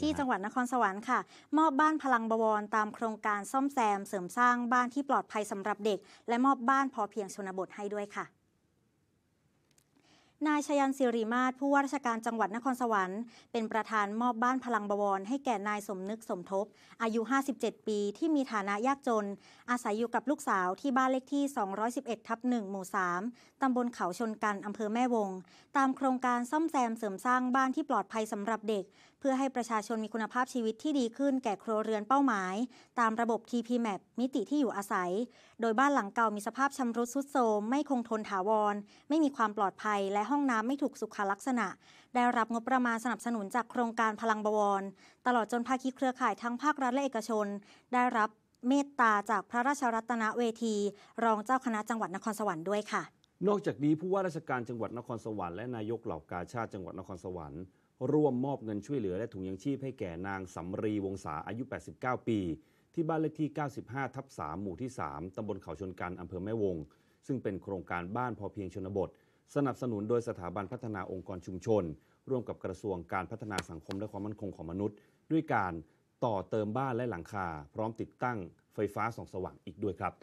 ที่จังหวัดนครสวรรค์ค่ะมอบบ้านพลังบวร ตามโครงการซ่อมแซมเสริมสร้างบ้านที่ปลอดภัยสำหรับเด็กและมอบบ้านพอเพียงชนบทให้ด้วยค่ะนายชยันสิริมาศผู้ว่าราชการจังหวัดนครสวรรค์เป็นประธานมอบบ้านพลังบวร ให้แก่นายสมนึกสมทบอายุ 57 ปีที่มีฐานะยากจน อาศัยอยู่กับลูกสาวที่บ้านเลขที่ 211ทับ1หมู่ 3ตำบลเขาชนกันอำเภอแม่วง ตามโครงการซ่อมแซมเสริมสร้างบ้านที่ปลอดภัยสำหรับเด็ก เพื่อให้ประชาชนมีคุณภาพชีวิตที่ดีขึ้นแก่ครัวเรือนเป้าหมายตามระบบ TPMAP มิติที่อยู่อาศัย โดยบ้านหลังเก่ามีสภาพชำรุดทรุดโทรมไม่คงทนถาวรไม่มีความปลอดภัยและห้องน้ำไม่ถูกสุขลักษณะ ได้รับงบประมาณสนับสนุนจากโครงการพลังบวรตลอดจนภาคีเครือข่ายทั้งภาครัฐและเอกชน ได้รับเมตตาจากพระราชรัตนเวที รองเจ้าคณะจังหวัดนครสวรรค์ด้วยค่ะ นอกจากนี้ผู้ว่าราชการจังหวัดนครสวรรค์และนายกเหล่ากาชาติจังหวัดนครสวรรค์ ร่วมมอบเงินช่วยเหลือและถุงยังชีพให้แก่นางสำรีวงศาอายุ 89 ปี ที่บ้านเลขที่ 95ทับ3หมู่ที่ 3ตำบลเขาชนกันอำเภอแม่วง ซึ่งเป็นโครงการบ้านพอเพียงชนบทสนับสนุนโดยสถาบันพัฒนาองค์กรชุมชน ร่วมกับกระทรวงการพัฒนาสังคมและความมั่นคงของมนุษย์ ด้วยการต่อเติมบ้านและหลังคาพร้อมติดตั้งไฟฟ้าส่องสว่างอีกด้วยครับ